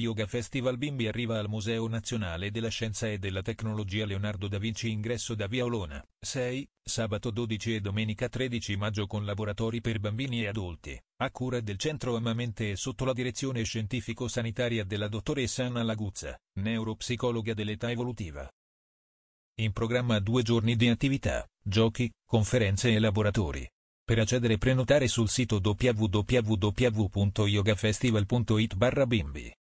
Yoga Festival Bimbi arriva al Museo Nazionale della Scienza e della Tecnologia Leonardo da Vinci ingresso da Via Olona, 6, sabato 12 e domenica 13 maggio con laboratori per bambini e adulti, a cura del Centro Amamente e sotto la direzione scientifico-sanitaria della dottoressa Anna Laguzza, neuropsicologa dell'età evolutiva. In programma due giorni di attività, giochi, conferenze e laboratori. Per accedere prenotare sul sito www.yogafestival.it barra bimbi.